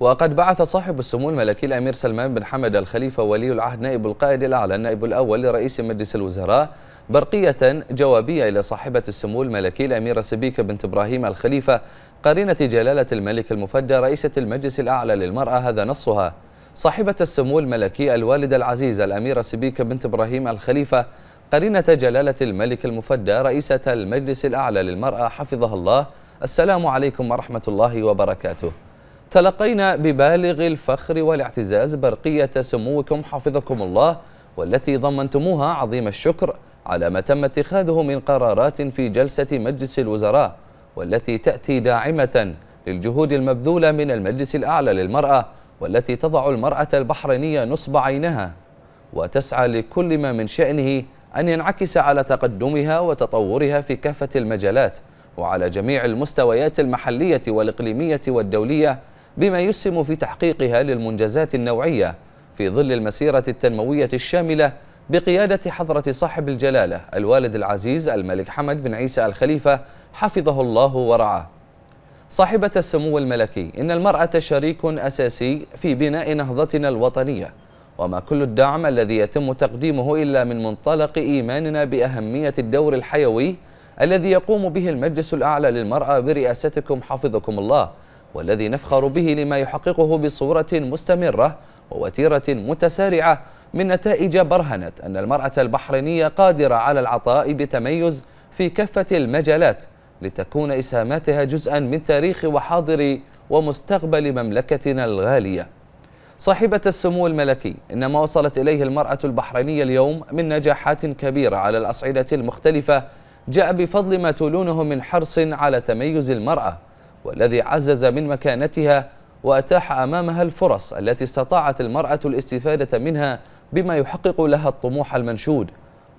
وقد بعث صاحب السمو الملكي الأمير سلمان بن حمد الخليفة ولي العهد نائب القائد الأعلى النائب الأول لرئيس مجلس الوزراء برقية جوابية إلى صاحبة السمو الملكي الأميرة سبيكة بنت إبراهيم الخليفة قرينة جلالة الملك المفدى رئيسة المجلس الأعلى للمرأة هذا نصها صاحبة السمو الملكي الوالدة العزيزة الأميرة سبيكة بنت إبراهيم الخليفة قرينة جلالة الملك المفدى رئيسة المجلس الأعلى للمرأة حفظها الله السلام عليكم ورحمة الله وبركاته تلقينا ببالغ الفخر والاعتزاز برقية سموكم حفظكم الله والتي ضمنتموها عظيم الشكر على ما تم اتخاذه من قرارات في جلسة مجلس الوزراء والتي تأتي داعمة للجهود المبذولة من المجلس الأعلى للمرأة والتي تضع المرأة البحرينية نصب عينها وتسعى لكل ما من شأنه أن ينعكس على تقدمها وتطورها في كافة المجالات وعلى جميع المستويات المحلية والإقليمية والدولية بما يسهم في تحقيقها للمنجزات النوعية في ظل المسيرة التنموية الشاملة بقيادة حضرة صاحب الجلالة الوالد العزيز الملك حمد بن عيسى الخليفة حفظه الله ورعاه صاحبة السمو الملكي إن المرأة شريك أساسي في بناء نهضتنا الوطنية وما كل الدعم الذي يتم تقديمه إلا من منطلق إيماننا بأهمية الدور الحيوي الذي يقوم به المجلس الأعلى للمرأة برئاستكم حفظكم الله والذي نفخر به لما يحققه بصورة مستمرة ووتيرة متسارعة من نتائج برهنت أن المرأة البحرينية قادرة على العطاء بتميز في كافة المجالات لتكون إسهاماتها جزءا من تاريخ وحاضر ومستقبل مملكتنا الغالية صاحبة السمو الملكي إن ما وصلت إليه المرأة البحرينية اليوم من نجاحات كبيرة على الأصعدة المختلفة جاء بفضل ما تولونه من حرص على تميز المرأة والذي عزز من مكانتها وأتاح أمامها الفرص التي استطاعت المرأة الاستفادة منها بما يحقق لها الطموح المنشود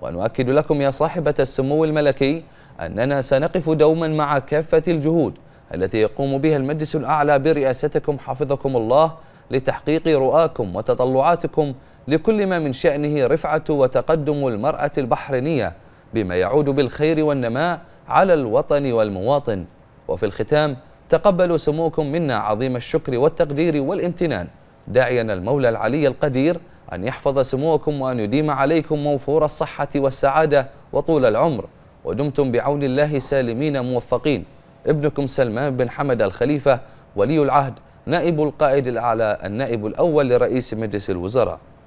ونؤكد لكم يا صاحبة السمو الملكي أننا سنقف دوما مع كافة الجهود التي يقوم بها المجلس الأعلى برئاستكم حفظكم الله لتحقيق رؤاكم وتطلعاتكم لكل ما من شأنه رفعة وتقدم المرأة البحرينية بما يعود بالخير والنماء على الوطن والمواطن وفي الختام تقبلوا سموكم منا عظيم الشكر والتقدير والامتنان داعيا المولى العلي القدير أن يحفظ سموكم وأن يديم عليكم موفور الصحة والسعادة وطول العمر ودمتم بعون الله سالمين موفقين ابنكم سلمان بن حمد الخليفة ولي العهد نائب القائد الأعلى النائب الأول لرئيس مجلس الوزراء